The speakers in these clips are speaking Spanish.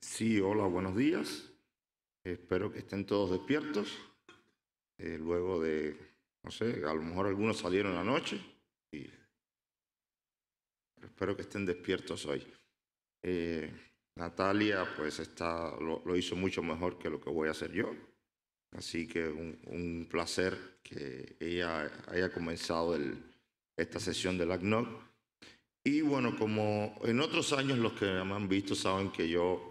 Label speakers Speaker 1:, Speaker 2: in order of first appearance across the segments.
Speaker 1: Sí, hola, buenos días. Espero que estén todos despiertos. Eh, luego de, no sé, a lo mejor algunos salieron anoche. Y... espero que estén despiertos hoy. Eh, Natalia, pues está, lo, hizo mucho mejor que lo que voy a hacer yo. Así que un, placer que ella haya comenzado esta sesión del ACNOC. Y bueno, como en otros años los que me han visto saben que yo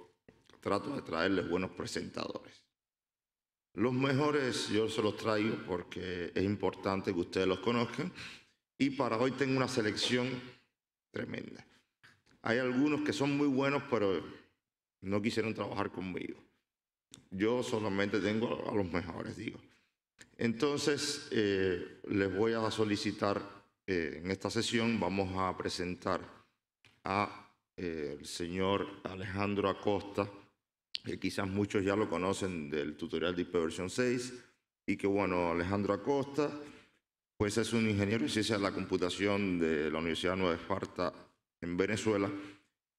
Speaker 1: trato de traerles buenos presentadores. Los mejores yo se los traigo porque es importante que ustedes los conozcan y para hoy tengo una selección tremenda. Hay algunos que son muy buenos pero no quisieron trabajar conmigo. Yo solamente tengo a los mejores, digo. Entonces, eh, les voy a solicitar eh, en esta sesión, vamos a presentar al eh, señor Alejandro Acosta, que quizás muchos ya lo conocen del tutorial de Version 6, y que bueno, Alejandro Acosta, pues es un ingeniero en ciencia de la computación de la Universidad Nueva Esparta en Venezuela,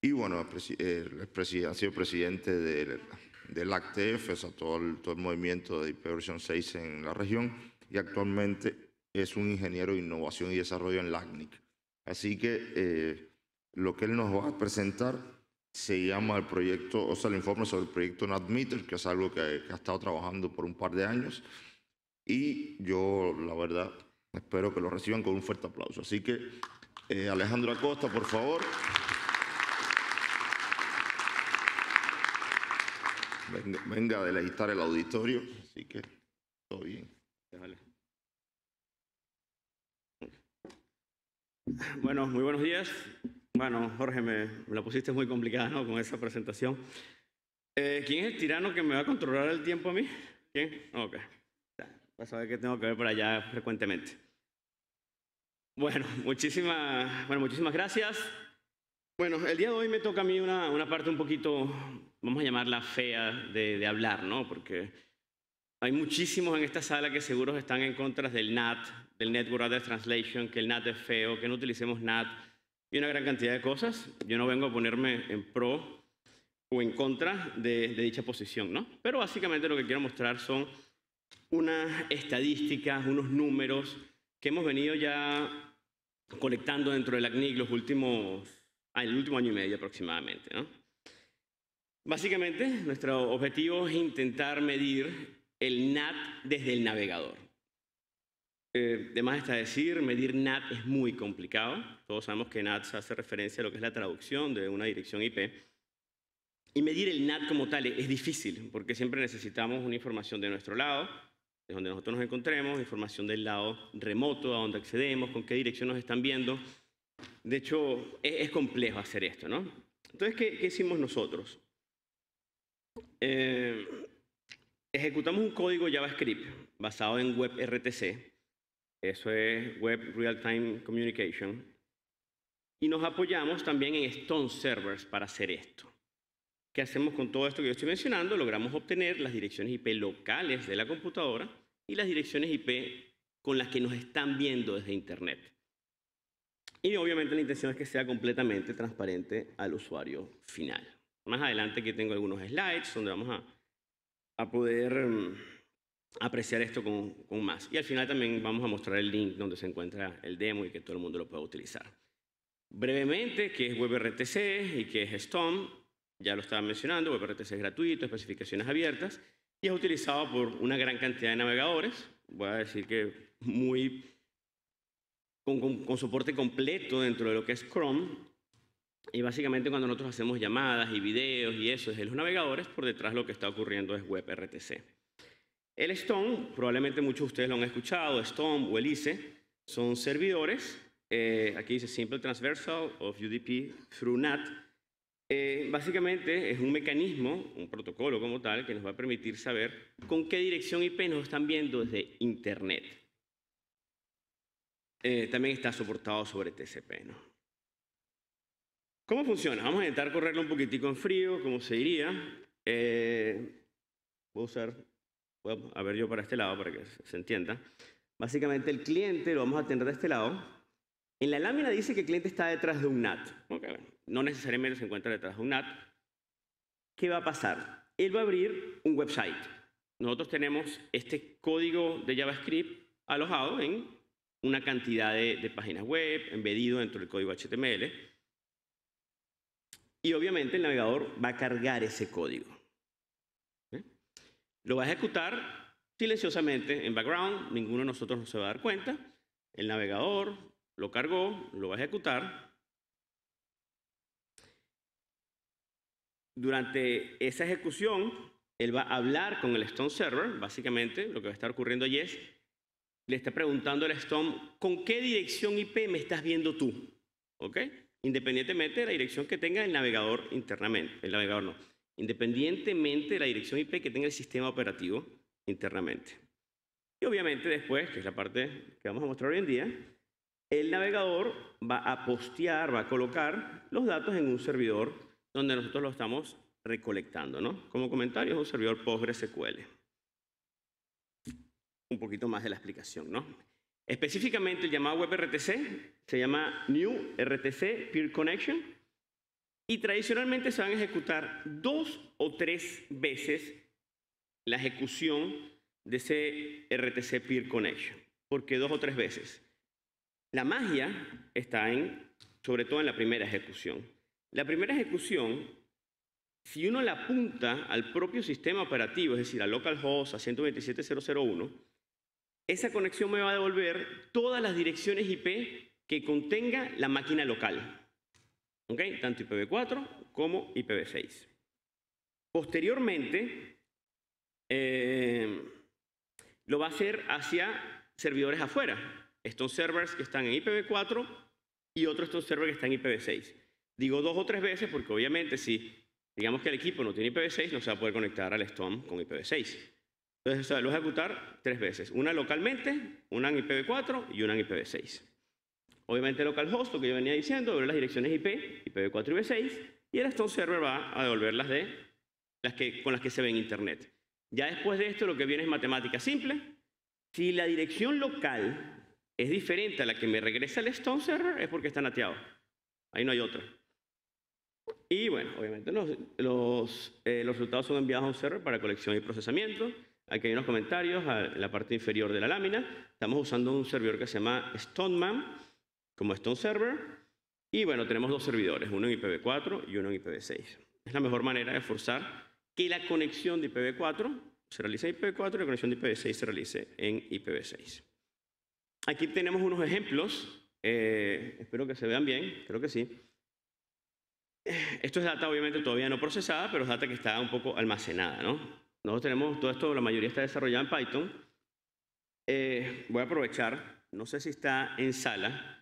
Speaker 1: y bueno, ha sido presidente del, del ACTF, o sea, todo el, todo el movimiento de Version 6 en la región, y actualmente es un ingeniero de innovación y desarrollo en LACNIC. E Así que eh, lo que él nos va a presentar se llama el proyecto, o sea, el informe sobre el proyecto NADMITER, que es algo que, ha estado trabajando por un par de años. Y yo, la verdad, espero que lo reciban con un fuerte aplauso. Así que, eh, Alejandro Acosta, por favor. Venga, venga a deleitar el auditorio. Así que, todo bien.
Speaker 2: Bueno, muy buenos días. Bueno, Jorge, me, la pusiste muy complicada, ¿no? Con esa presentación. Eh, ¿Quién es el tirano que me va a controlar el tiempo a mí? ¿Quién? Ok. Vas a ver que tengo que ver por allá frecuentemente. Bueno, muchísimas, bueno, muchísimas gracias. Bueno, el día de hoy me toca a mí una, una parte un poquito, vamos a llamarla fea, de, de hablar, ¿no? Porque hay muchísimos en esta sala que seguros están en contra del NAT, del Network Address Translation, que el NAT es feo, que no utilicemos NAT y una gran cantidad de cosas. Yo no vengo a ponerme en pro o en contra de, dicha posición, ¿no? Pero básicamente lo que quiero mostrar son unas estadísticas, unos números que hemos venido ya colectando dentro del ACNIC los últimos, ah, el último año y medio aproximadamente. ¿no? Básicamente, nuestro objetivo es intentar medir el NAT desde el navegador. Eh, de más está decir, medir NAT es muy complicado. Todos sabemos que NAT hace referencia a lo que es la traducción de una dirección IP. Y medir el NAT como tal es difícil, porque siempre necesitamos una información de nuestro lado, de donde nosotros nos encontremos, información del lado remoto, a donde accedemos, con qué dirección nos están viendo. De hecho, es, complejo hacer esto, ¿no? Entonces, ¿qué, hicimos nosotros? Eh, ejecutamos un código JavaScript basado en WebRTC eso es Web Real Time Communication. Y nos apoyamos también en Stone Servers para hacer esto. ¿Qué hacemos con todo esto que yo estoy mencionando? Logramos obtener las direcciones IP locales de la computadora y las direcciones IP con las que nos están viendo desde Internet. Y obviamente la intención es que sea completamente transparente al usuario final. Más adelante aquí tengo algunos slides donde vamos a, a poder mm, apreciar esto con, más. Y al final también vamos a mostrar el link donde se encuentra el demo y que todo el mundo lo pueda utilizar. Brevemente, ¿qué es WebRTC y qué es STOM? Ya lo estaba mencionando, WebRTC es gratuito, especificaciones abiertas y es utilizado por una gran cantidad de navegadores. Voy a decir que muy con, soporte completo dentro de lo que es Chrome. Y básicamente cuando nosotros hacemos llamadas y videos y eso desde los navegadores, por detrás lo que está ocurriendo es WebRTC. El Stone, probablemente muchos de ustedes lo han escuchado, Stone o Elise, son servidores. Eh, aquí dice Simple Transversal of UDP through NAT. Eh, básicamente es un mecanismo, un protocolo como tal, que nos va a permitir saber con qué dirección IP nos están viendo desde Internet. Eh, también está soportado sobre TCP. ¿no? ¿Cómo funciona? Vamos a intentar correrlo un poquitico en frío, como se diría. voy a usar Voy a ver yo para este lado para que se entienda. Básicamente el cliente lo vamos a tener de este lado. En la lámina dice que el cliente está detrás de un NAT. No necesariamente se encuentra detrás de un NAT. ¿Qué va a pasar? Él va a abrir un website. Nosotros tenemos este código de JavaScript alojado en una cantidad de, de páginas web, embedido dentro del código HTML. Y obviamente el navegador va a cargar ese código. Lo va a ejecutar silenciosamente en background, ninguno de nosotros no se va a dar cuenta. El navegador lo cargó, lo va a ejecutar. Durante esa ejecución, él va a hablar con el Stone Server, básicamente lo que va a estar ocurriendo allí es, le está preguntando al Stone, ¿con qué dirección IP me estás viendo tú? ¿Ok? Independientemente de la dirección que tenga el navegador internamente, el navegador no independientemente de la dirección IP que tenga el sistema operativo internamente. Y obviamente después, que es la parte que vamos a mostrar hoy en día, el navegador va a postear, va a colocar los datos en un servidor donde nosotros lo estamos recolectando, ¿no? Como comentario, es un servidor PostgreSQL. Un poquito más de la explicación, ¿no? Específicamente el llamado WebRTC se llama New RTC Peer Connection y tradicionalmente se van a ejecutar dos o tres veces la ejecución de ese RTC Peer Connection. porque dos o tres veces? La magia está en, sobre todo en la primera ejecución. La primera ejecución, si uno la apunta al propio sistema operativo, es decir, a localhost, a 127.0.0.1, esa conexión me va a devolver todas las direcciones IP que contenga la máquina local. Tanto IPv4 como IPv6. Posteriormente, eh, lo va a hacer hacia servidores afuera. Estos servers que están en IPv4 y otros estos servers que están en IPv6. Digo dos o tres veces porque obviamente si digamos que el equipo no tiene IPv6, no se va a poder conectar al Stone con IPv6. Entonces, o lo a ejecutar tres veces. Una localmente, una en IPv4 y una en IPv6. Obviamente local lo que yo venía diciendo, devolver las direcciones IP, IPv4 y IPv6, y el Stone Server va a devolver las, de, las que, con las que se ve en Internet. Ya después de esto lo que viene es matemática simple. Si la dirección local es diferente a la que me regresa el Stone Server, es porque está nateado. Ahí no hay otra. Y bueno, obviamente los, los eh, resultados son enviados a un server para colección y procesamiento. Aquí hay unos comentarios en la parte inferior de la lámina. Estamos usando un servidor que se llama Stoneman como Stone Server. Y bueno, tenemos dos servidores, uno en IPv4 y uno en IPv6. Es la mejor manera de forzar que la conexión de IPv4 se realice en IPv4 y la conexión de IPv6 se realice en IPv6. Aquí tenemos unos ejemplos, eh, espero que se vean bien, creo que sí. Esto es data obviamente todavía no procesada, pero es data que está un poco almacenada. ¿no? Nosotros tenemos todo esto, la mayoría está desarrollada en Python. Eh, voy a aprovechar, no sé si está en sala,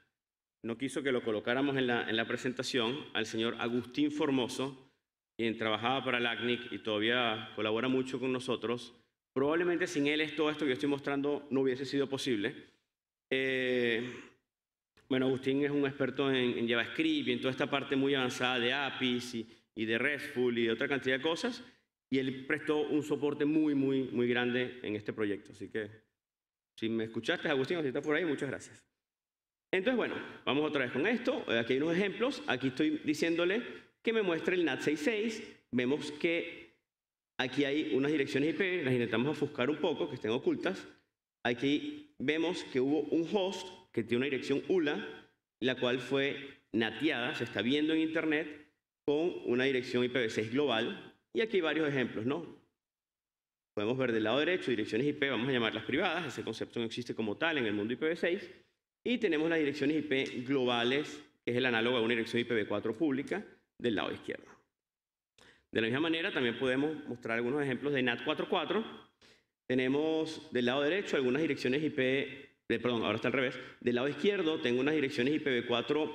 Speaker 2: no quiso que lo colocáramos en la, en la presentación al señor Agustín Formoso, quien trabajaba para el ACNIC y todavía colabora mucho con nosotros. Probablemente sin él todo esto que estoy mostrando no hubiese sido posible. Eh, bueno, Agustín es un experto en, JavaScript y en toda esta parte muy avanzada de APIs y, de RESTful y de otra cantidad de cosas, y él prestó un soporte muy, muy, muy grande en este proyecto. Así que, si me escuchaste, Agustín, si estás por ahí, muchas gracias. Entonces, bueno, vamos otra vez con esto. Eh, aquí hay unos ejemplos. Aquí estoy diciéndole que me muestre el NAT66. Vemos que aquí hay unas direcciones IP, las intentamos ofuscar un poco, que estén ocultas. Aquí vemos que hubo un host que tiene una dirección ULA, la cual fue nateada, se está viendo en Internet, con una dirección IPv6 global. Y aquí hay varios ejemplos, ¿no? Podemos ver del lado derecho direcciones IP, vamos a llamarlas privadas, ese concepto no existe como tal en el mundo IPv6. Y tenemos las direcciones IP globales, que es el análogo a una dirección IPv4 pública, del lado izquierdo. De la misma manera, también podemos mostrar algunos ejemplos de NAT44. Tenemos del lado derecho algunas direcciones IP, de, eh, perdón, ahora está al revés. Del lado izquierdo tengo unas direcciones IPv4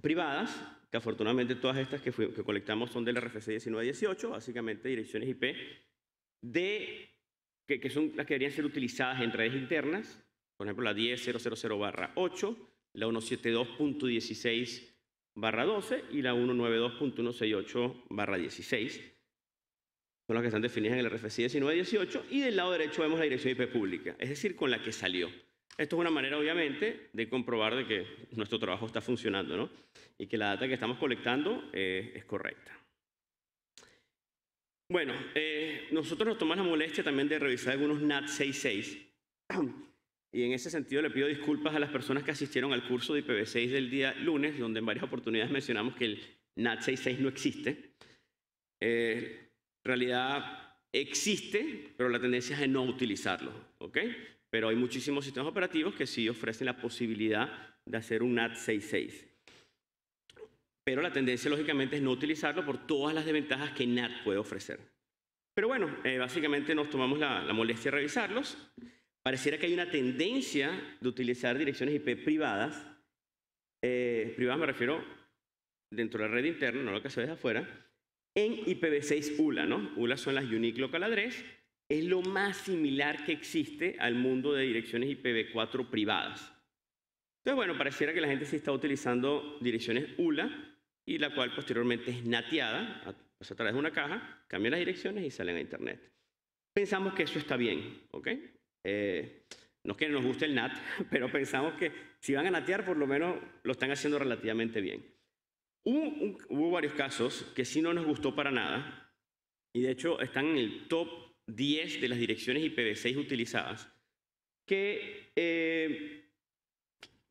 Speaker 2: privadas, que afortunadamente todas estas que, colectamos son del RFC 1918, básicamente direcciones IP de, que, que son las que deberían ser utilizadas en redes internas por ejemplo, la 10000 barra 8, la 172.16 barra 12 y la 192.168 barra 16. Son las que están definidas en el RFC 1918 y del lado derecho vemos la dirección IP pública, es decir, con la que salió. Esto es una manera, obviamente, de comprobar de que nuestro trabajo está funcionando ¿no? y que la data que estamos colectando eh, es correcta. Bueno, eh, nosotros nos tomamos la molestia también de revisar algunos NAT66 y en ese sentido le pido disculpas a las personas que asistieron al curso de IPv6 del día lunes, donde en varias oportunidades mencionamos que el NAT66 no existe. Eh, en realidad existe, pero la tendencia es de no utilizarlo. ¿ok? Pero hay muchísimos sistemas operativos que sí ofrecen la posibilidad de hacer un NAT66. Pero la tendencia, lógicamente, es no utilizarlo por todas las desventajas que NAT puede ofrecer. Pero bueno, eh, básicamente nos tomamos la, la molestia de revisarlos pareciera que hay una tendencia de utilizar direcciones IP privadas, eh, privadas me refiero dentro de la red interna, no lo que se ve afuera, en IPv6 ULA, ¿no? ULA son las Unique Local Address, es lo más similar que existe al mundo de direcciones IPv4 privadas. Entonces, bueno, pareciera que la gente se está utilizando direcciones ULA y la cual posteriormente es nateada, pasa pues, a través de una caja, cambian las direcciones y salen a Internet. Pensamos que eso está bien, ¿ok? Eh, no es que nos guste el NAT, pero pensamos que si van a natear, por lo menos lo están haciendo relativamente bien. Hubo, varios casos que sí no nos gustó para nada, y de hecho están en el top 10 de las direcciones IPv6 utilizadas, que, eh,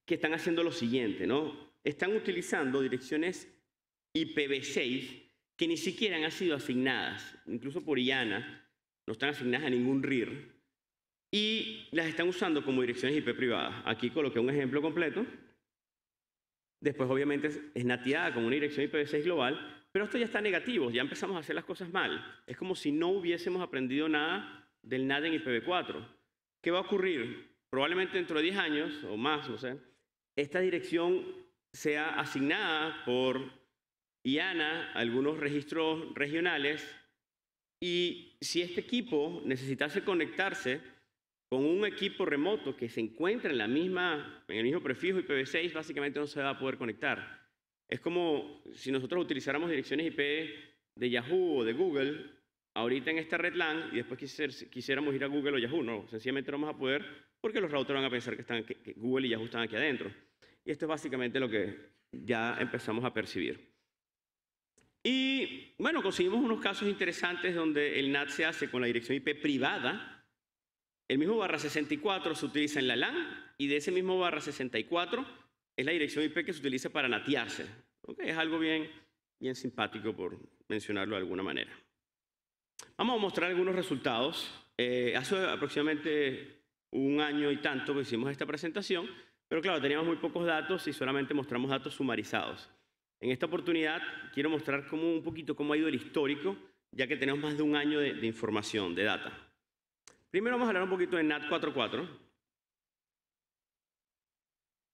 Speaker 2: que están haciendo lo siguiente, ¿no? Están utilizando direcciones IPv6 que ni siquiera han sido asignadas, incluso por IANA, no están asignadas a ningún RIR, y las están usando como direcciones IP privadas. Aquí coloqué un ejemplo completo. Después, obviamente, es natiada como una dirección IPv6 global, pero esto ya está negativo, ya empezamos a hacer las cosas mal. Es como si no hubiésemos aprendido nada del NAT en IPv4. ¿Qué va a ocurrir? Probablemente dentro de 10 años o más, no sé, esta dirección sea asignada por IANA a algunos registros regionales y si este equipo necesitase conectarse con un equipo remoto que se encuentra en, la misma, en el mismo prefijo IPv6, básicamente no se va a poder conectar. Es como si nosotros utilizáramos direcciones IP de Yahoo o de Google ahorita en esta red LAN y después quisiéramos ir a Google o Yahoo. No, sencillamente no vamos a poder porque los routers van a pensar que, están, que Google y Yahoo están aquí adentro. Y esto es básicamente lo que ya empezamos a percibir. Y bueno, conseguimos unos casos interesantes donde el NAT se hace con la dirección IP privada, el mismo barra 64 se utiliza en la LAN y de ese mismo barra 64 es la dirección IP que se utiliza para natearse. es algo bien, bien simpático por mencionarlo de alguna manera. Vamos a mostrar algunos resultados. Eh, hace aproximadamente un año y tanto que hicimos esta presentación, pero claro, teníamos muy pocos datos y solamente mostramos datos sumarizados. En esta oportunidad quiero mostrar cómo, un poquito cómo ha ido el histórico, ya que tenemos más de un año de información, de data. Primero vamos a hablar un poquito de NAT 4.4.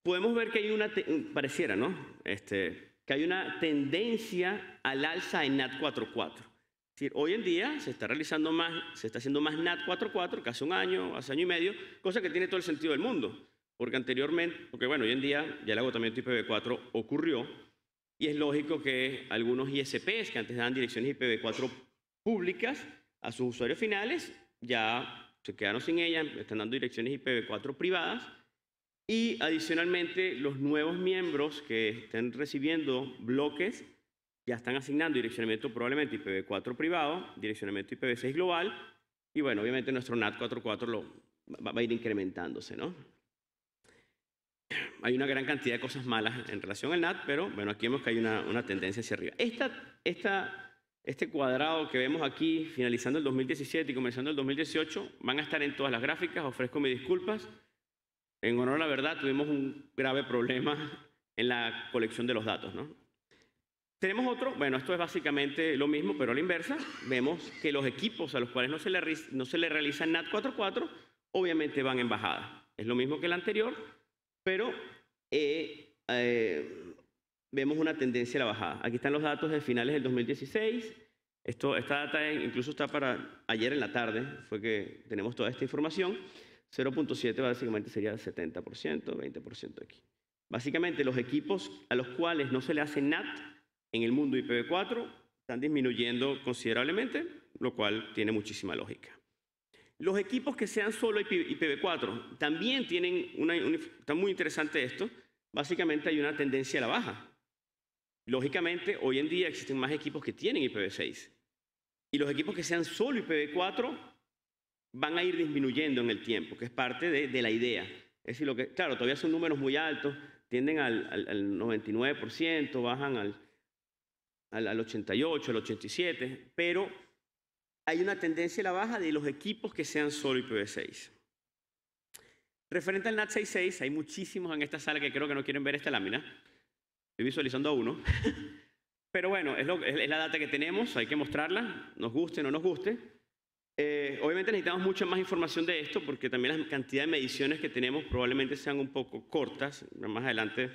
Speaker 2: Podemos ver que hay una, mm, pareciera, ¿no? Este, que hay una tendencia al alza en NAT 4.4. hoy en día se está realizando más, se está haciendo más NAT 4.4 que hace un año, hace año y medio, cosa que tiene todo el sentido del mundo. Porque anteriormente, porque bueno, hoy en día ya el agotamiento IPv4 ocurrió y es lógico que algunos ISPs que antes daban direcciones IPv4 públicas a sus usuarios finales ya se quedaron sin ella, están dando direcciones IPv4 privadas y adicionalmente los nuevos miembros que estén recibiendo bloques ya están asignando direccionamiento probablemente IPv4 privado, direccionamiento IPv6 global y bueno, obviamente nuestro NAT 4.4 lo, va, a ir incrementándose, ¿no? Hay una gran cantidad de cosas malas en relación al NAT, pero bueno, aquí vemos que hay una, tendencia hacia arriba. Esta, esta este cuadrado que vemos aquí, finalizando el 2017 y comenzando el 2018, van a estar en todas las gráficas, ofrezco mis disculpas. En honor a la verdad, tuvimos un grave problema en la colección de los datos. Tenemos otro, bueno, esto es básicamente lo mismo, pero a la inversa. Vemos que los equipos a los cuales no se le, no se le realiza NAT 4.4, obviamente van en bajada. Es lo mismo que el anterior, pero eh, eh, vemos una tendencia a la bajada. Aquí están los datos de finales del 2016. Esto, esta data incluso está para ayer en la tarde, fue que tenemos toda esta información. 0.7 básicamente sería 70%, 20% aquí. Básicamente los equipos a los cuales no se le hace NAT en el mundo IPv4 están disminuyendo considerablemente, lo cual tiene muchísima lógica. Los equipos que sean solo IPv4 también tienen una, una está muy interesante esto, básicamente hay una tendencia a la baja. Lógicamente, hoy en día existen más equipos que tienen IPv6. Y los equipos que sean solo IPv4 van a ir disminuyendo en el tiempo, que es parte de, la idea. Es lo que, claro, todavía son números muy altos, tienden al, 99%, bajan al, al 88, al 87%, pero hay una tendencia a la baja de los equipos que sean solo IPv6. Referente al NAT66, hay muchísimos en esta sala que creo que no quieren ver esta lámina, visualizando a uno. Pero bueno, es, lo, es, la data que tenemos, hay que mostrarla, nos guste o no nos guste. Eh, obviamente necesitamos mucha más información de esto porque también la cantidad de mediciones que tenemos probablemente sean un poco cortas. Más adelante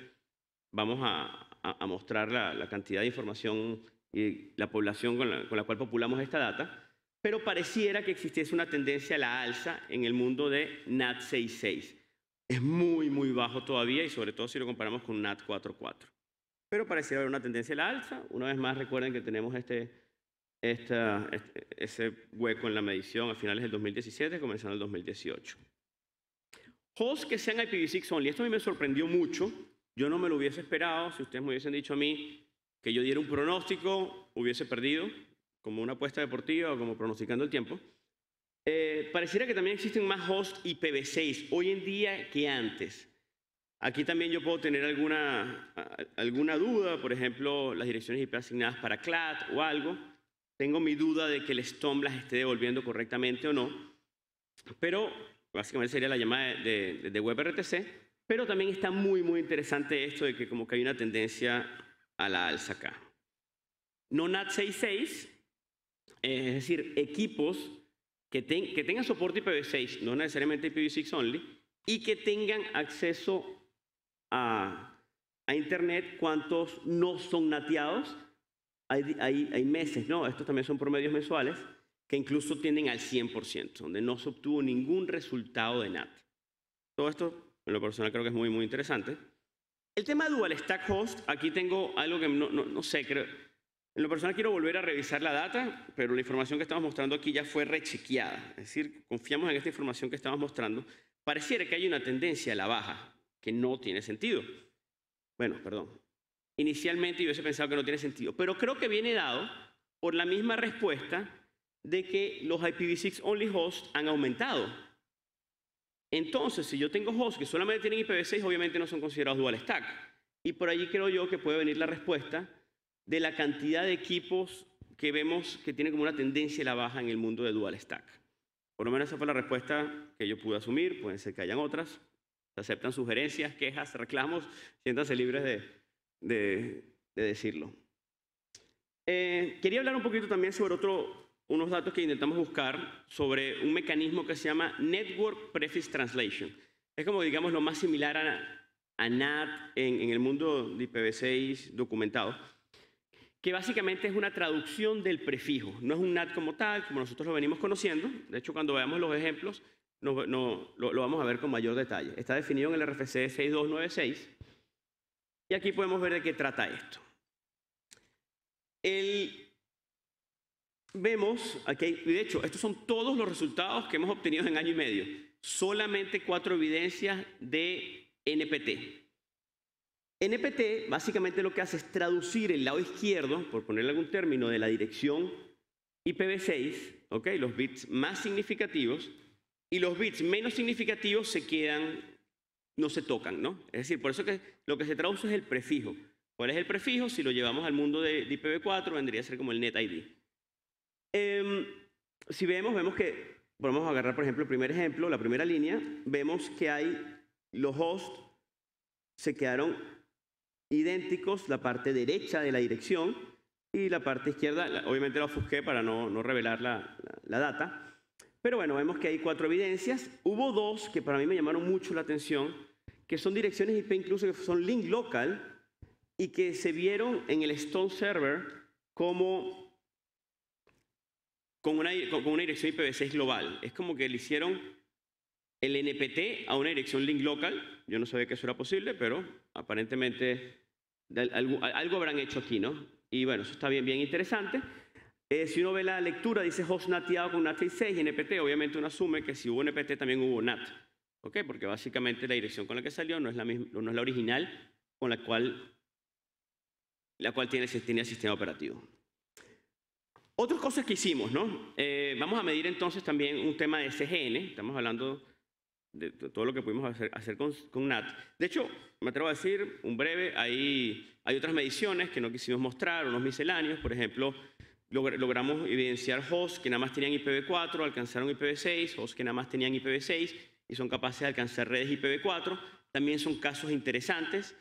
Speaker 2: vamos a, mostrar la, cantidad de información y la población con la, con la cual populamos esta data. Pero pareciera que existiese una tendencia a la alza en el mundo de NAT 6.6. Es muy, muy bajo todavía y sobre todo si lo comparamos con NAT 4.4 pero pareciera haber una tendencia a la alza. Una vez más, recuerden que tenemos este, este ese hueco en la medición a finales del 2017, comenzando el 2018. Hosts que sean IPv6 only, esto a mí me sorprendió mucho. Yo no me lo hubiese esperado. Si ustedes me hubiesen dicho a mí que yo diera un pronóstico, hubiese perdido, como una apuesta deportiva o como pronosticando el tiempo. Eh, pareciera que también existen más hosts IPv6 hoy en día que antes. Aquí también yo puedo tener alguna, alguna duda, por ejemplo, las direcciones IP asignadas para CLAT o algo. Tengo mi duda de que el STOM las esté devolviendo correctamente o no, pero básicamente sería la llamada de, WebRTC. Pero también está muy, muy interesante esto de que como que hay una tendencia a la alza acá. No NAT 66, es decir, equipos que, que tengan soporte IPv6, no necesariamente IPv6 only, y que tengan acceso a, Internet, cuántos no son nateados. Hay, hay, meses, ¿no? Estos también son promedios mensuales, que incluso tienden al 100%, donde no se obtuvo ningún resultado de NAT. Todo esto, en lo personal, creo que es muy, muy interesante. El tema dual stack host, aquí tengo algo que no, no, no sé, creo... En lo personal quiero volver a revisar la data, pero la información que estamos mostrando aquí ya fue rechequeada. Es decir, confiamos en esta información que estamos mostrando. Pareciera que hay una tendencia a la baja que no tiene sentido. Bueno, perdón. Inicialmente yo hubiese pensado que no tiene sentido, pero creo que viene dado por la misma respuesta de que los IPv6 only hosts han aumentado. Entonces, si yo tengo hosts que solamente tienen IPv6, obviamente no son considerados dual stack. Y por allí creo yo que puede venir la respuesta de la cantidad de equipos que vemos que tienen como una tendencia a la baja en el mundo de dual stack. Por lo menos esa fue la respuesta que yo pude asumir, pueden ser que hayan otras aceptan sugerencias, quejas, reclamos. Siéntanse libres de, decirlo. Eh, quería hablar un poquito también sobre otro, unos datos que intentamos buscar sobre un mecanismo que se llama Network Prefix Translation. Es como, digamos, lo más similar a, NAT en, en el mundo de IPv6 documentado que básicamente es una traducción del prefijo. No es un NAT como tal, como nosotros lo venimos conociendo. De hecho, cuando veamos los ejemplos, no, lo, vamos a ver con mayor detalle. Está definido en el RFC 6296 y aquí podemos ver de qué trata esto. vemos, aquí, de hecho, estos son todos los resultados que hemos obtenido en año y medio. Solamente cuatro evidencias de NPT. NPT básicamente lo que hace es traducir el lado izquierdo, por ponerle algún término, de la dirección IPv6, los bits más significativos, y los bits menos significativos se quedan, no se tocan, ¿no? Es decir, por eso que lo que se traduce es el prefijo. ¿Cuál es el prefijo? Si lo llevamos al mundo de, IPv4, vendría a ser como el NetID. Em, si vemos, vemos que, vamos a agarrar por ejemplo el primer ejemplo, la primera línea, vemos que hay los hosts se quedaron idénticos, la parte derecha de la dirección y la parte izquierda, obviamente la ofusqué para no, no revelar la, la data, pero bueno, vemos que hay cuatro evidencias. Hubo dos que para mí me llamaron mucho la atención, que son direcciones IP incluso que son link local y que se vieron en el Stone Server como con una, con una dirección IPv6 global. Es como que le hicieron el NPT a una dirección link local. Yo no sabía que eso era posible, pero aparentemente algo, algo habrán hecho aquí, ¿no? Y bueno, eso está bien, bien interesante. Eh, si uno ve la lectura, dice host nateado con NAT 6 y NPT. Obviamente uno asume que si hubo NPT también hubo NAT. ¿Ok? Porque básicamente la dirección con la que salió no es la, misma, no es la original con la cual, la cual tiene, el sistema operativo. Otras cosas que hicimos, ¿no? Eh, vamos a medir entonces también un tema de CGN. Estamos hablando de todo lo que pudimos hacer, con, con, NAT. De hecho, me atrevo a decir, un breve, hay, hay otras mediciones que no quisimos mostrar, unos misceláneos, por ejemplo, logramos evidenciar hosts que nada más tenían IPv4, alcanzaron IPv6, hosts que nada más tenían IPv6 y son capaces de alcanzar redes IPv4. También son casos interesantes.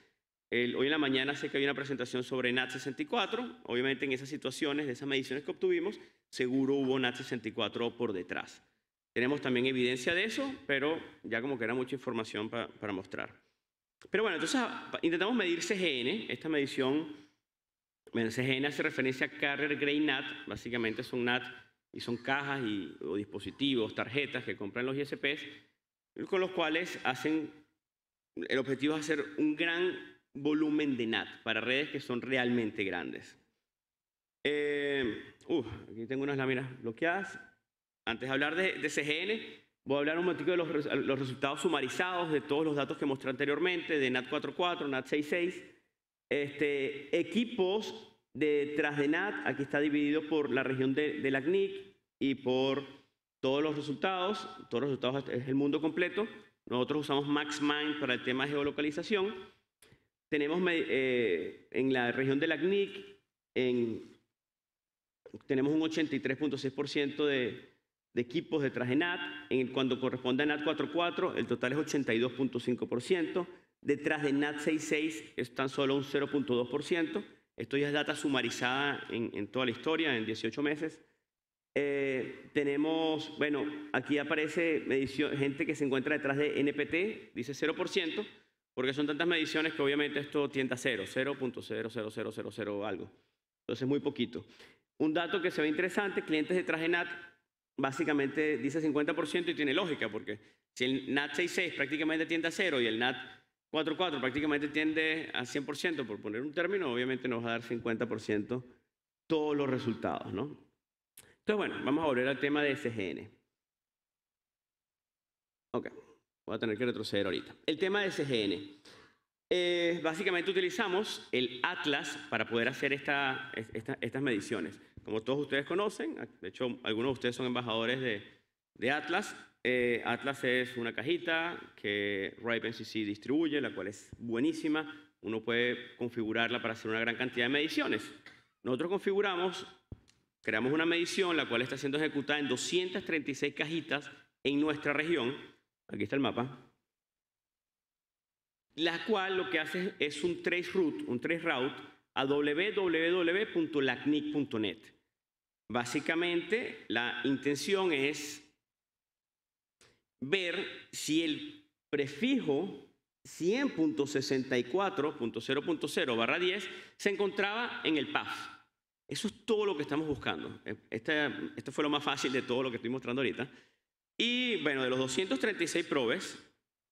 Speaker 2: hoy en la mañana sé que había una presentación sobre NAT64. Obviamente en esas situaciones, de esas mediciones que obtuvimos, seguro hubo NAT64 por detrás. Tenemos también evidencia de eso, pero ya como que era mucha información para mostrar. Pero bueno, entonces ah, intentamos medir CGN, esta medición CGN hace referencia a Carrier Grey NAT, básicamente son NAT y son cajas y, o dispositivos, tarjetas que compran los ISPs, con los cuales hacen, el objetivo es hacer un gran volumen de NAT para redes que son realmente grandes. Eh, aquí tengo unas láminas bloqueadas. Antes de hablar de, CGN, voy a hablar un momentico de los, los resultados sumarizados de todos los datos que mostré anteriormente, de NAT 4.4, NAT 6.6, este, equipos de Trasdenat, aquí está dividido por la región de, de la CNIC y por todos los resultados, todos los resultados es el mundo completo. Nosotros usamos MaxMind para el tema de geolocalización. Tenemos eh, en la región de la CNIC, tenemos un 83.6% de, de equipos de NAT. En, cuando corresponde a NAT 4.4, el total es 82.5%. Detrás de NAT66 es tan solo un 0.2%. Esto ya es data sumarizada en, toda la historia, en 18 meses. Eh, tenemos, bueno, aquí aparece gente que se encuentra detrás de NPT, dice 0%, porque son tantas mediciones que obviamente esto tiende a 0, 0.00000 algo. Entonces, muy poquito. Un dato que se ve interesante, clientes detrás de NAT, básicamente dice 50% y tiene lógica, porque si el NAT 66 prácticamente tiende a 0 y el NAT 4-4 prácticamente tiende a 100%, por poner un término, obviamente nos va a dar 50% todos los resultados, ¿no? Entonces, bueno, vamos a volver al tema de SGN. Ok, voy a tener que retroceder ahorita. El tema de SGN. Eh, básicamente utilizamos el Atlas para poder hacer estas mediciones. Como todos ustedes conocen, de hecho algunos de ustedes son embajadores de Atlas, eh, Atlas es una cajita que Ripe NCC distribuye, la cual es buenísima. Uno puede configurarla para hacer una gran cantidad de mediciones. Nosotros configuramos, creamos una medición, la cual está siendo ejecutada en 236 cajitas en nuestra región. Aquí está el mapa. La cual lo que hace es un trace route, un trace route a www.lacnic.net. Básicamente, la intención es ver si el prefijo 100.64.0.0 barra 10 se encontraba en el PAF. Eso es todo lo que estamos buscando. Este, fue lo más fácil de todo lo que estoy mostrando ahorita. Y bueno, de los 236 probes,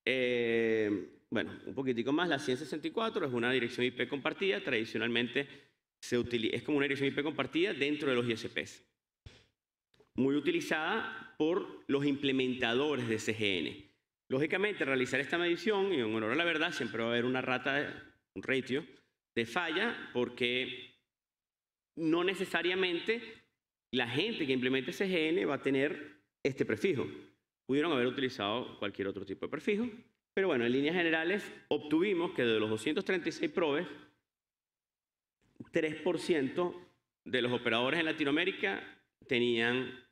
Speaker 2: eh, bueno, un poquitico más, la 164 es una dirección IP compartida, tradicionalmente se utiliza, es como una dirección IP compartida dentro de los ISPs muy utilizada por los implementadores de CGN. Lógicamente, realizar esta medición, y en honor a la verdad, siempre va a haber una rata, un ratio de falla, porque no necesariamente la gente que implemente CGN va a tener este prefijo. Pudieron haber utilizado cualquier otro tipo de prefijo, pero bueno, en líneas generales obtuvimos que de los 236 probes, 3% de los operadores en Latinoamérica tenían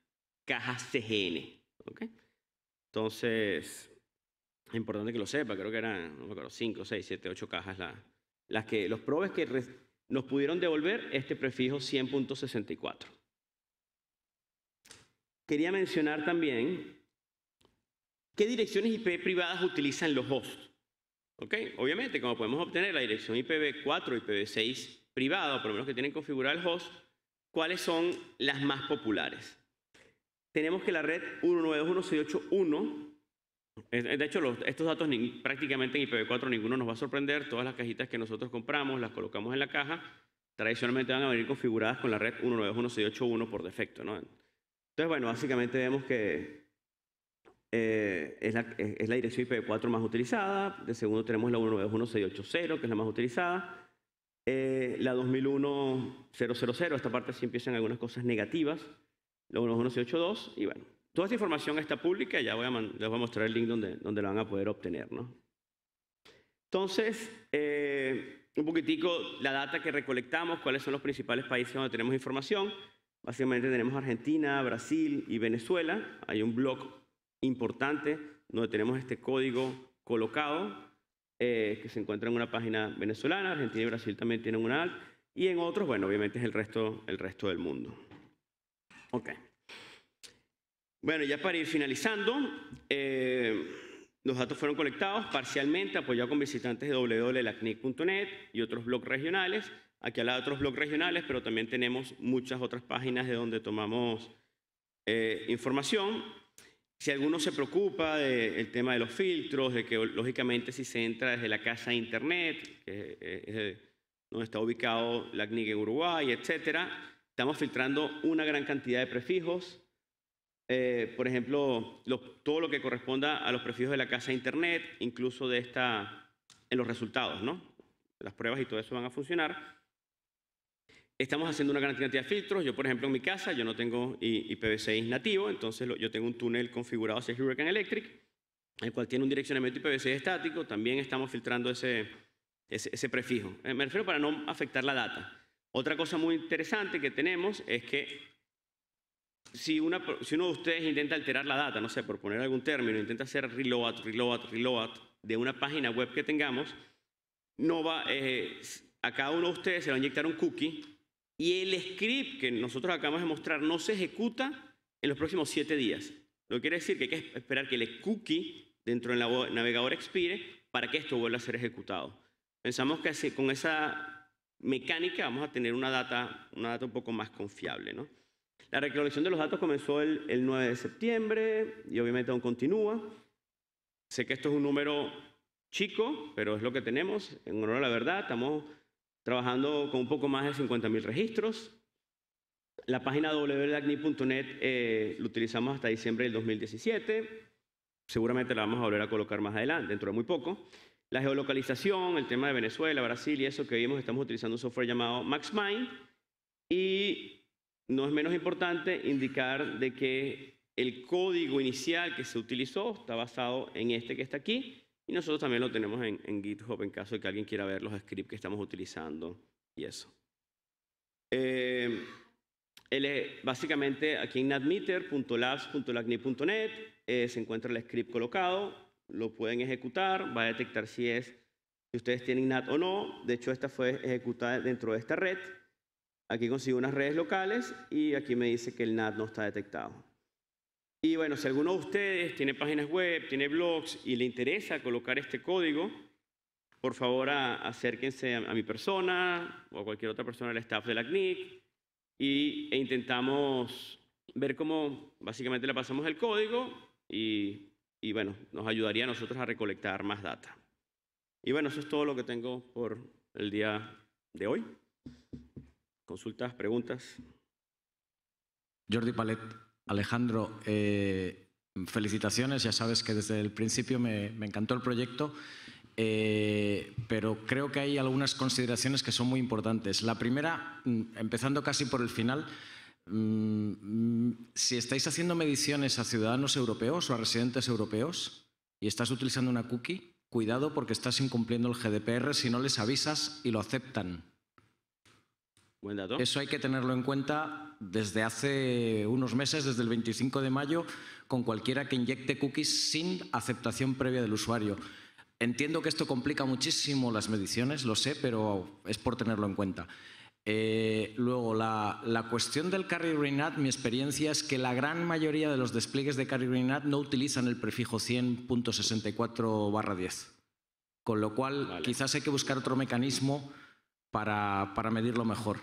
Speaker 2: cajas CGN. Entonces, es importante que lo sepa, creo que eran, 5, 6, 7, 8 cajas las que, los probes que nos pudieron devolver este prefijo 100.64. Quería mencionar también qué direcciones IP privadas utilizan los hosts. Obviamente, como podemos obtener la dirección IPv4, IPv6 privada, o por lo menos que tienen configurado el host, ¿cuáles son las más populares? tenemos que la red 192.168.1, de hecho estos datos prácticamente en IPv4 ninguno nos va a sorprender, todas las cajitas que nosotros compramos las colocamos en la caja, tradicionalmente van a venir configuradas con la red 192.168.1 por defecto. Entonces, bueno, básicamente vemos que eh, es, la, dirección IPv4 más utilizada, de segundo tenemos la 192.168.0, que es la más utilizada, eh, la 2001.000, esta parte sí empiezan algunas cosas negativas, 1.1.8.2 y bueno. Toda esta información está pública, ya les voy a mostrar el link donde, donde la van a poder obtener. ¿no? Entonces, eh, un poquitico la data que recolectamos, cuáles son los principales países donde tenemos información. Básicamente tenemos Argentina, Brasil y Venezuela. Hay un blog importante donde tenemos este código colocado eh, que se encuentra en una página venezolana. Argentina y Brasil también tienen una alt. Y en otros, bueno, obviamente es el resto, el resto del mundo. Ok. Bueno, ya para ir finalizando, eh, los datos fueron colectados parcialmente, apoyados con visitantes de www.lacnic.net e y otros blogs regionales. Aquí al lado otros blogs regionales, pero también tenemos muchas otras páginas de donde tomamos eh, información. Si alguno se preocupa del tema de los filtros, de que lógicamente si se entra desde la casa de internet, que eh, donde está ubicado la en Uruguay, etcétera, Estamos filtrando una gran cantidad de prefijos. Eh, por ejemplo, todo lo que corresponda a los prefijos de la casa de Internet, incluso de esta, en los resultados, ¿no? Las pruebas y todo eso van a funcionar. Estamos haciendo una gran cantidad de filtros. Yo, por ejemplo, en mi casa, yo no tengo IPv6 nativo, entonces yo tengo un túnel configurado hacia Hurricane Electric, el cual tiene un direccionamiento IPv6 estático. También estamos filtrando ese, ese prefijo. Eh, me refiero para no afectar la data. Otra cosa muy interesante que tenemos es que si, uno de ustedes intenta alterar la data, no sé, por poner algún término, intenta hacer reload, reload, reload de una página web que tengamos, no va, eh, a cada uno de ustedes se va a inyectar un cookie y el script que nosotros acabamos de mostrar no se ejecuta en los próximos siete días. Lo que quiere decir que hay que esperar que el cookie dentro del navegador expire para que esto vuelva a ser ejecutado. Pensamos que con esa mecánica, vamos a tener una data, una data un poco más confiable. ¿no? La recolección de los datos comenzó el, 9 de septiembre y obviamente aún continúa. Sé que esto es un número chico, pero es lo que tenemos. En honor a la verdad, estamos trabajando con un poco más de 50.000 registros. La página www.acni.net eh, lo utilizamos hasta diciembre del 2017. Seguramente la vamos a volver a colocar más adelante, dentro de muy poco. La geolocalización, el tema de Venezuela, Brasil y eso que vimos, estamos utilizando un software llamado MaxMind. Y no es menos importante indicar de que el código inicial que se utilizó está basado en este que está aquí. Y nosotros también lo tenemos en, GitHub en caso de que alguien quiera ver los scripts que estamos utilizando y eso. Eh, él es, básicamente aquí en natmeter.labs.lacni.net eh, se encuentra el script colocado lo pueden ejecutar, va a detectar si es si ustedes tienen NAT o no. De hecho, esta fue ejecutada dentro de esta red. Aquí consigo unas redes locales y aquí me dice que el NAT no está detectado. Y bueno, si alguno de ustedes tiene páginas web, tiene blogs y le interesa colocar este código, por favor acérquense a, a, mi persona o a cualquier otra persona del staff de la CNIC y, e intentamos ver cómo básicamente le pasamos el código y y bueno, nos ayudaría a nosotros a recolectar más data. Y bueno, eso es todo lo que tengo por el día de hoy. Consultas, preguntas.
Speaker 3: Jordi Palet, Alejandro, eh, felicitaciones. Ya sabes que desde el principio me, encantó el proyecto, eh, pero creo que hay algunas consideraciones que son muy importantes. La primera, mm, empezando casi por el final, Mm, mm, si estáis haciendo mediciones a ciudadanos europeos o a residentes europeos y estás utilizando una cookie, cuidado porque estás incumpliendo el GDPR si no les avisas y lo aceptan. Eso hay que tenerlo en cuenta desde hace unos meses, desde el 25 de mayo, con cualquiera que inyecte cookies sin aceptación previa del usuario. Entiendo que esto complica muchísimo las mediciones, lo sé, pero es por tenerlo en cuenta. Eh, luego, la, la, cuestión del carry NAT. mi experiencia es que la gran mayoría de los despliegues de carry NAT no utilizan el prefijo 100.64/10. Con lo cual, quizás hay que buscar otro mecanismo para, para medirlo mejor.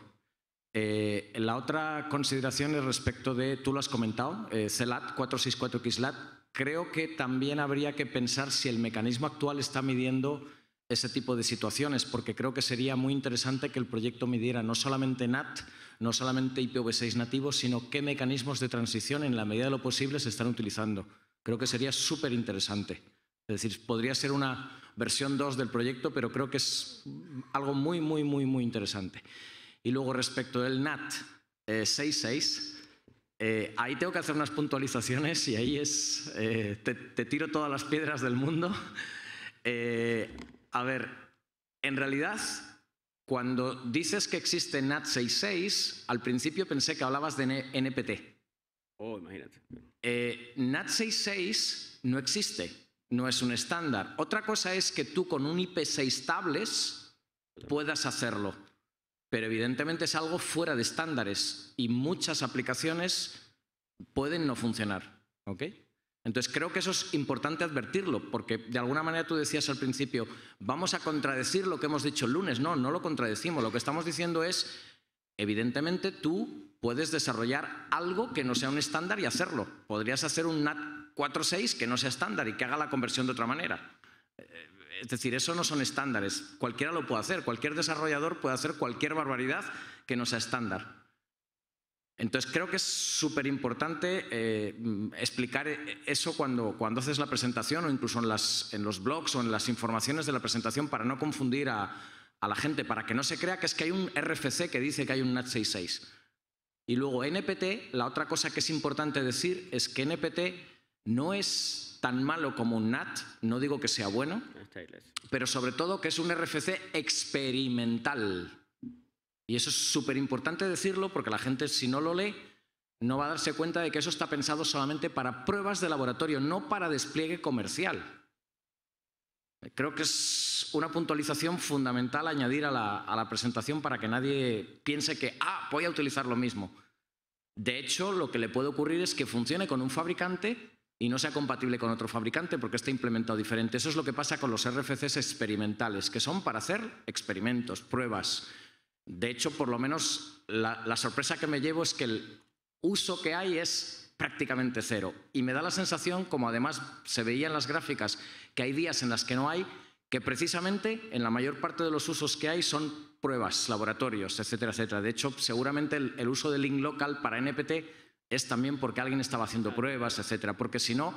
Speaker 3: Eh, la otra consideración es respecto de, tú lo has comentado, eh, CELAT 464XLAT. Creo que también habría que pensar si el mecanismo actual está midiendo ese tipo de situaciones, porque creo que sería muy interesante que el proyecto midiera no solamente NAT, no solamente IPv6 nativo, sino qué mecanismos de transición en la medida de lo posible se están utilizando. Creo que sería súper interesante. Es decir, podría ser una versión 2 del proyecto, pero creo que es algo muy, muy, muy, muy interesante. Y luego respecto del NAT 66, eh, eh, ahí tengo que hacer unas puntualizaciones y ahí es, eh, te, tiro todas las piedras del mundo a ver, en realidad, cuando dices que existe NAT 66, al principio pensé que hablabas de NPT. Oh, imagínate. Eh, NAT 66 no existe, no es un estándar. Otra cosa es que tú con un IP6 tables puedas hacerlo, pero evidentemente es algo fuera de estándares y muchas aplicaciones pueden no funcionar. ¿ok? Entonces creo que eso es importante advertirlo, porque de alguna manera tú decías al principio, vamos a contradecir lo que hemos dicho el lunes. No, no lo contradecimos. Lo que estamos diciendo es, evidentemente tú puedes desarrollar algo que no sea un estándar y hacerlo. Podrías hacer un NAT 4.6 que no sea estándar y que haga la conversión de otra manera. Eh, es decir, eso no son estándares. Cualquiera lo puede hacer. Cualquier desarrollador puede hacer cualquier barbaridad que no sea estándar. Entonces creo que es súper importante eh, explicar eso cuando, cuando haces la presentación o incluso en, en los blogs o en las informaciones de la presentación para no confundir a, a, la gente, para que no se crea que es que hay un RFC que dice que hay un NAT66. Y luego NPT, la otra cosa que es importante decir es que NPT no es tan malo como un NAT, no digo que sea bueno, pero sobre todo que es un RFC experimental. Y eso es súper importante decirlo porque la gente si no lo lee no va a darse cuenta de que eso está pensado solamente para pruebas de laboratorio, no para despliegue comercial. Creo que es una puntualización fundamental añadir a la, a la, presentación para que nadie piense que, ah, voy a utilizar lo mismo. De hecho, lo que le puede ocurrir es que funcione con un fabricante y no sea compatible con otro fabricante porque está implementado diferente. Eso es lo que pasa con los RFCs experimentales, que son para hacer experimentos, pruebas, de hecho, por lo menos la, sorpresa que me llevo es que el uso que hay es prácticamente cero. Y me da la sensación, como además se veía en las gráficas, que hay días en las que no hay, que precisamente en la mayor parte de los usos que hay son pruebas, laboratorios, etcétera, etcétera. De hecho, seguramente el, uso de link local para NPT es también porque alguien estaba haciendo pruebas, etcétera. Porque si no,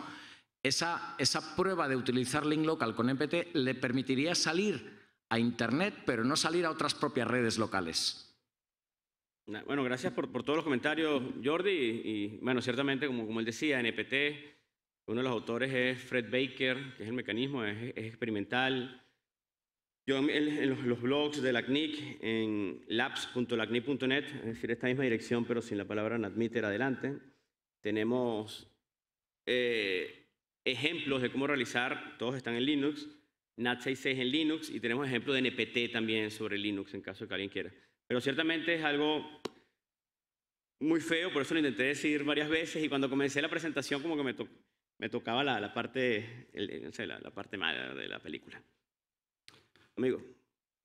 Speaker 3: esa, esa prueba de utilizar link local con NPT le permitiría salir a Internet, pero no salir a otras propias redes
Speaker 2: locales. Bueno, gracias por, todos los comentarios, Jordi. Y, bueno, ciertamente, como, como él decía, NPT, uno de los autores es Fred Baker, que es el mecanismo, es, experimental. Yo en, los, blogs de la CNIC, en labs.lacnic.net, es decir, esta misma dirección, pero sin la palabra admitir e adelante, tenemos eh, ejemplos de cómo realizar, todos están en Linux, NAT66 en Linux y tenemos ejemplo de NPT también sobre Linux en caso de que alguien quiera. Pero ciertamente es algo muy feo, por eso lo intenté decir varias veces y cuando comencé la presentación como que me, me tocaba la, parte, no sé, la, parte mala de la película.
Speaker 4: Amigo.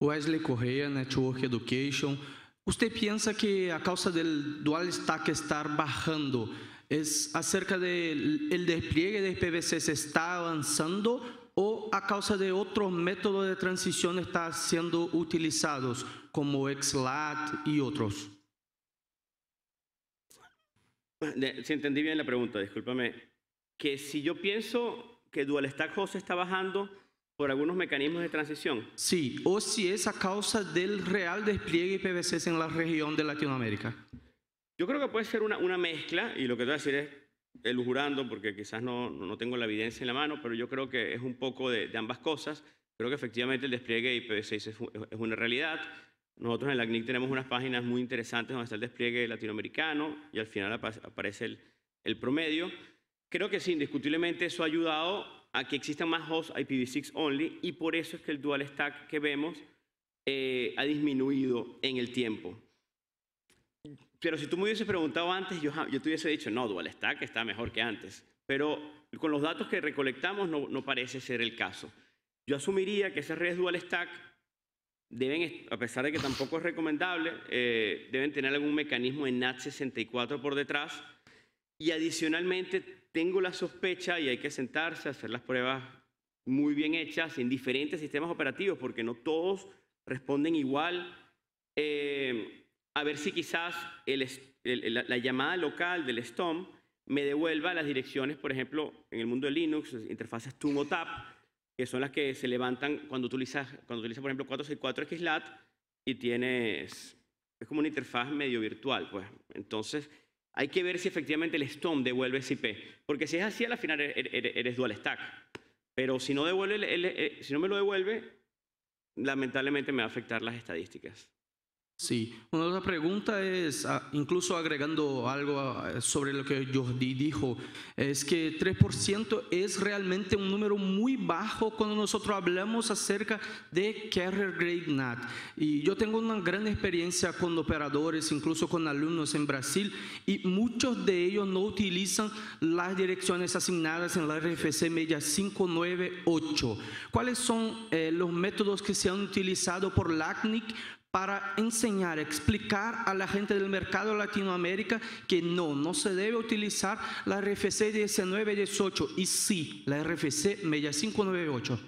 Speaker 4: Wesley Correa, Network Education. ¿Usted piensa que a causa del dual stack estar bajando, es acerca del despliegue de PVC se está avanzando a causa de otros métodos de transición está siendo utilizados, como XLAT y otros.
Speaker 2: Si entendí bien la pregunta, discúlpame. Que si yo pienso que Dual Stack Host está bajando por algunos mecanismos de transición.
Speaker 4: Sí, o si es a causa del real despliegue IPv6 en la región de Latinoamérica.
Speaker 2: Yo creo que puede ser una, una mezcla, y lo que te voy a decir es Elujurando, porque quizás no, no, tengo la evidencia en la mano, pero yo creo que es un poco de, ambas cosas. Creo que efectivamente el despliegue de IPv6 es, una realidad. Nosotros en la CNIC tenemos unas páginas muy interesantes donde está el despliegue latinoamericano y al final aparece el, el promedio. Creo que sí, indiscutiblemente eso ha ayudado a que existan más hosts IPv6 only y por eso es que el dual stack que vemos eh, ha disminuido en el tiempo. Pero si tú me hubieses preguntado antes, yo, yo te hubiese dicho, no, Dual Stack está mejor que antes. Pero con los datos que recolectamos no, parece ser el caso. Yo asumiría que esas redes Dual Stack deben, a pesar de que tampoco es recomendable, eh, deben tener algún mecanismo en NAT64 por detrás. Y adicionalmente tengo la sospecha, y hay que sentarse a hacer las pruebas muy bien hechas en diferentes sistemas operativos, porque no todos responden igual. Eh, a ver si quizás la, llamada local del STOM me devuelva las direcciones, por ejemplo, en el mundo de Linux, interfaces TUM o TAP, que son las que se levantan cuando utilizas, cuando utilizas por ejemplo, 464 XLAT y tienes, es como una interfaz medio virtual. pues. Entonces, hay que ver si efectivamente el STOM devuelve ese IP, porque si es así, al final er, er, er, eres dual stack. Pero si no me lo devuelve, lamentablemente me va a afectar las estadísticas.
Speaker 4: Sí, una otra pregunta es, ah, incluso agregando algo ah, sobre lo que Jordi dijo, es que 3% es realmente un número muy bajo cuando nosotros hablamos acerca de Carrier Grade NAT. Y yo tengo una gran experiencia con operadores, incluso con alumnos en Brasil, y muchos de ellos no utilizan las direcciones asignadas en la RFC Media 598. ¿Cuáles son eh, los métodos que se han utilizado por LACNIC para enseñar, explicar a la gente del mercado Latinoamérica que no, no se debe utilizar la RFC 1918 y sí, la RFC media 598.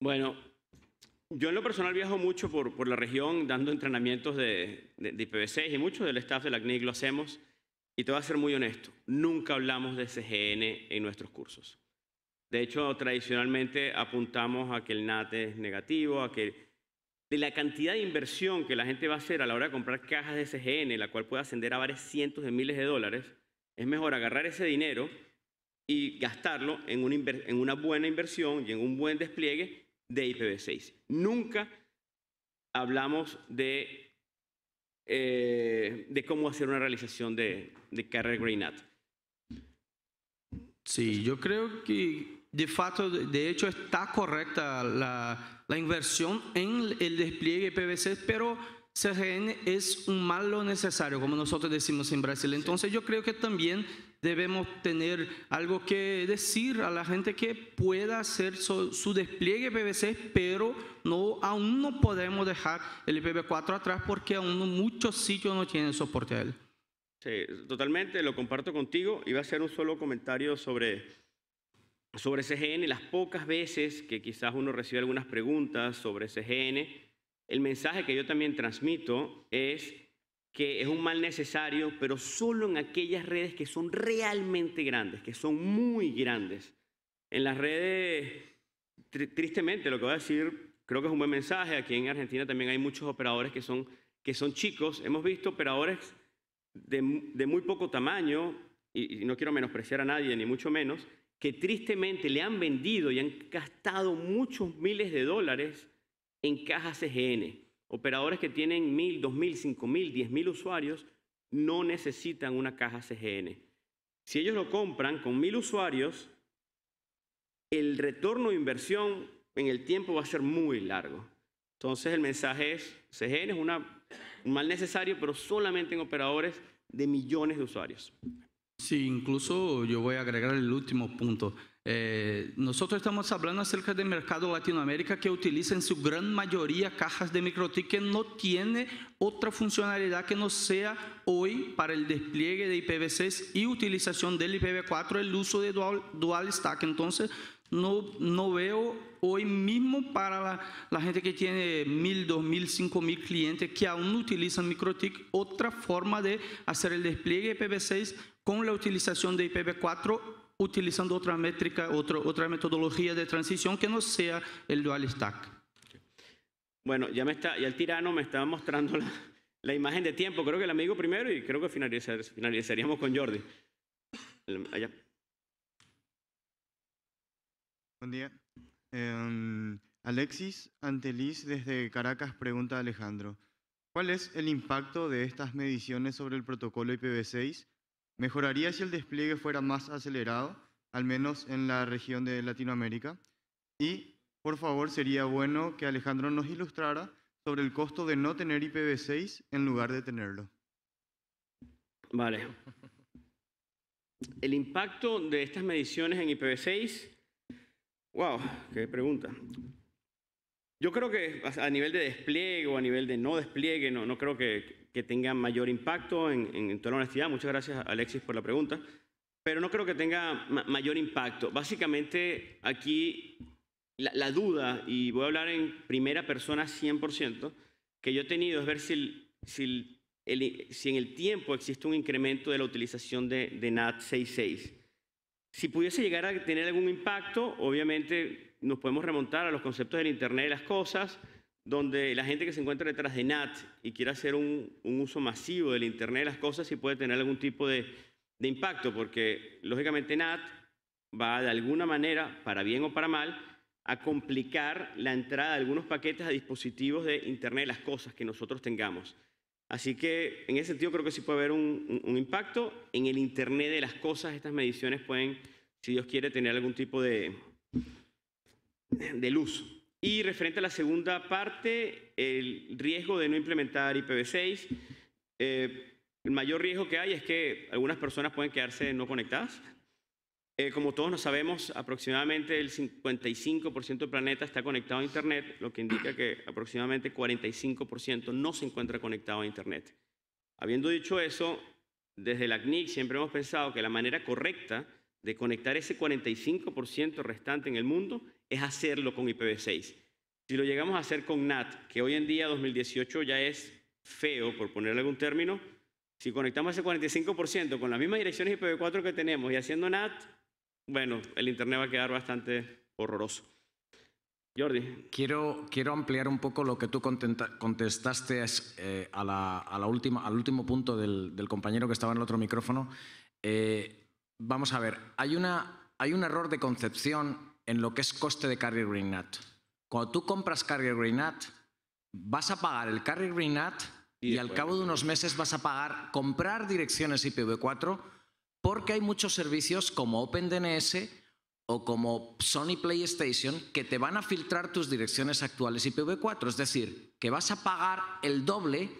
Speaker 2: Bueno, yo en lo personal viajo mucho por, por la región dando entrenamientos de, de, de IPv6 y muchos del staff de la CNIC lo hacemos. Y te voy a ser muy honesto, nunca hablamos de CGN en nuestros cursos. De hecho, tradicionalmente apuntamos a que el NAT es negativo, a que de la cantidad de inversión que la gente va a hacer a la hora de comprar cajas de SGN, la cual puede ascender a varios cientos de miles de dólares, es mejor agarrar ese dinero y gastarlo en una, buena inversión y en un buen despliegue de IPv6. Nunca hablamos eh, de, cómo hacer una realización de, de
Speaker 4: Sí, yo creo que de de hecho, está correcta la, la inversión en el despliegue PVC, pero CGN es un malo necesario, como nosotros decimos en Brasil. Entonces yo creo que también debemos tener algo que decir a la gente que pueda hacer su, despliegue PVC, pero no, aún no podemos dejar el ipv 4 atrás porque aún muchos sitios no tienen soporte a él.
Speaker 2: Sí, totalmente, lo comparto contigo. Iba a hacer un solo comentario sobre sobre CGN, las pocas veces que quizás uno recibe algunas preguntas sobre CGN, el mensaje que yo también transmito es que es un mal necesario, pero solo en aquellas redes que son realmente grandes, que son muy grandes. En las redes, tristemente, lo que voy a decir, creo que es un buen mensaje. Aquí en Argentina también hay muchos operadores que son, que son chicos. Hemos visto operadores de, muy poco tamaño, y no quiero menospreciar a nadie, ni mucho menos, que tristemente le han vendido y han gastado muchos miles de dólares en cajas CGN. Operadores que tienen mil, dos mil, cinco mil, diez mil usuarios no necesitan una caja CGN. Si ellos lo compran con mil usuarios, el retorno de inversión en el tiempo va a ser muy largo. Entonces el mensaje es, CGN es una, un mal necesario, pero solamente en operadores de millones de usuarios.
Speaker 4: Sí, incluso yo voy a agregar el último punto. Eh, nosotros estamos hablando acerca del mercado Latinoamérica que utiliza en su gran mayoría cajas de MicroTic que no tiene otra funcionalidad que no sea hoy para el despliegue de IPv6 y utilización del IPv4 el uso de dual, dual stack. Entonces, no, no veo hoy mismo para la, gente que tiene mil, dos mil, cinco mil clientes que aún utilizan microtik otra forma de hacer el despliegue IPv6 con la utilización de IPv4 utilizando otra métrica, otra, metodología de transición que no sea el dual stack.
Speaker 2: Bueno, ya, me está, ya el tirano me estaba mostrando la, imagen de tiempo. Creo que el amigo primero y creo que finalizaríamos con Jordi. Allá.
Speaker 1: Buen día. Em, Alexis Antelis desde Caracas pregunta a Alejandro. ¿Cuál es el impacto de estas mediciones sobre el protocolo IPv6 Mejoraría si el despliegue fuera más acelerado, al menos en la región de Latinoamérica. Y, por favor, sería bueno que Alejandro nos ilustrara sobre el costo de no tener IPv6 en lugar de tenerlo. Vale.
Speaker 2: El impacto de estas mediciones en IPv6, wow, qué pregunta. Yo creo que a nivel de despliegue o a nivel de no despliegue, no, no creo que que tenga mayor impacto en, toda la honestidad. Muchas gracias, Alexis, por la pregunta. Pero no creo que tenga mayor impacto. Básicamente, aquí la, duda, y voy a hablar en primera persona 100%, que yo he tenido es ver si, si, en el tiempo existe un incremento de la utilización de, de NAT 66. Si pudiese llegar a tener algún impacto, obviamente nos podemos remontar a los conceptos del Internet de las Cosas, donde la gente que se encuentra detrás de NAT y quiere hacer un, uso masivo del Internet de las cosas y puede tener algún tipo de, impacto, porque lógicamente NAT va de alguna manera, para bien o para mal, a complicar la entrada de algunos paquetes a dispositivos de Internet de las cosas que nosotros tengamos. Así que en ese sentido creo que sí puede haber un, impacto. En el Internet de las cosas, estas mediciones pueden, si Dios quiere, tener algún tipo de, de luz. Y referente a la segunda parte, el riesgo de no implementar IPv6. Eh, el mayor riesgo que hay es que algunas personas pueden quedarse no conectadas. Eh, como todos nos sabemos, aproximadamente el 55% del planeta está conectado a Internet, lo que indica que aproximadamente 45% no se encuentra conectado a Internet. Habiendo dicho eso, desde la CNIC siempre hemos pensado que la manera correcta de conectar ese 45% restante en el mundo es hacerlo con IPv6. Si lo llegamos a hacer con NAT, que hoy en día 2018 ya es feo, por ponerle algún término, si conectamos ese 45% con las mismas direcciones IPv4 que tenemos y haciendo NAT, bueno, el Internet va a quedar bastante horroroso.
Speaker 3: Jordi. Quiero, quiero ampliar un poco lo que tú contestaste eh, a la, a la última, al último punto del, del, compañero que estaba en el otro micrófono. Eh, vamos a ver, hay, una, hay un error de concepción en lo que es coste de Carrier Green Cuando tú compras Carrier Green vas a pagar el Carrier Green y, y al cabo de unos meses vas a pagar comprar direcciones IPv4 porque hay muchos servicios como OpenDNS o como Sony PlayStation que te van a filtrar tus direcciones actuales IPv4. Es decir, que vas a pagar el doble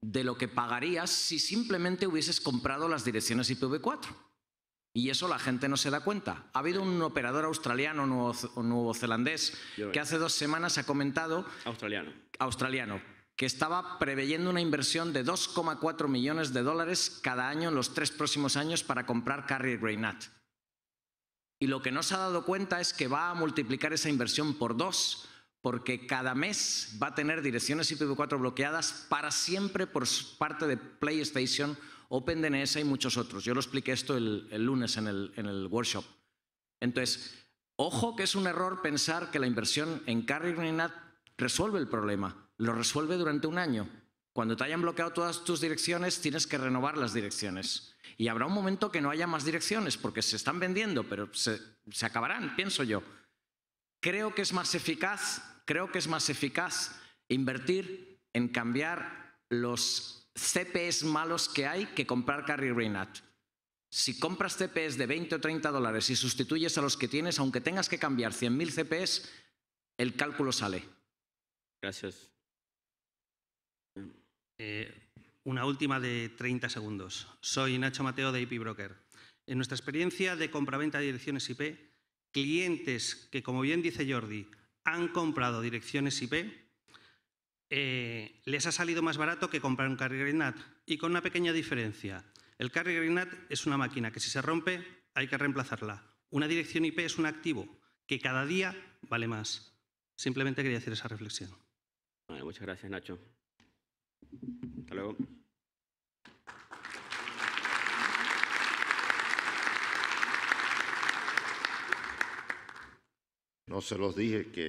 Speaker 3: de lo que pagarías si simplemente hubieses comprado las direcciones IPv4. Y eso la gente no se da cuenta. Ha habido un operador australiano nuevo, o nuevozelandés que hace dos semanas ha comentado... Australiano. Australiano, que estaba preveyendo una inversión de 2,4 millones de dólares cada año en los tres próximos años para comprar Carrier Greynat. Y lo que no se ha dado cuenta es que va a multiplicar esa inversión por dos, porque cada mes va a tener direcciones IPv4 bloqueadas para siempre por parte de PlayStation OpenDNS y muchos otros. Yo lo expliqué esto el, lunes en el, en el workshop. Entonces, ojo que es un error pensar que la inversión en Carrier NAT resuelve el problema. Lo resuelve durante un año. Cuando te hayan bloqueado todas tus direcciones, tienes que renovar las direcciones. Y habrá un momento que no haya más direcciones, porque se están vendiendo, pero se, se, acabarán, pienso yo. Creo que es más eficaz, creo que es más eficaz invertir en cambiar los CPS malos que hay que comprar Carry Reinat. Si compras CPS de 20 o 30 dólares y sustituyes a los que tienes, aunque tengas que cambiar 100.000 CPS, el cálculo sale.
Speaker 2: Gracias. Eh, una última de 30 segundos. Soy Nacho Mateo de IP Broker. En nuestra experiencia de compraventa de direcciones IP, clientes que, como bien dice Jordi, han comprado direcciones IP eh, les ha salido más barato que comprar un Carrier y con una pequeña diferencia. El Carrier es una máquina que si se rompe hay que reemplazarla. Una dirección IP es un activo que cada día vale más. Simplemente quería hacer esa reflexión. muchas gracias, Nacho.
Speaker 1: Hasta luego. No se los dije que...